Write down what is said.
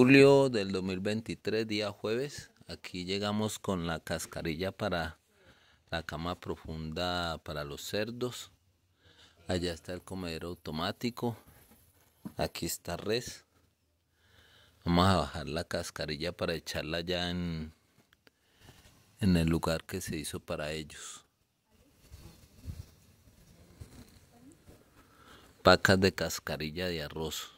Julio del 2023, día jueves. Aquí llegamos con la cascarilla para la cama profunda para los cerdos. Allá está el comedero automático. Aquí está res. Vamos a bajar la cascarilla para echarla ya en, en el lugar que se hizo para ellos. Pacas de cascarilla de arroz.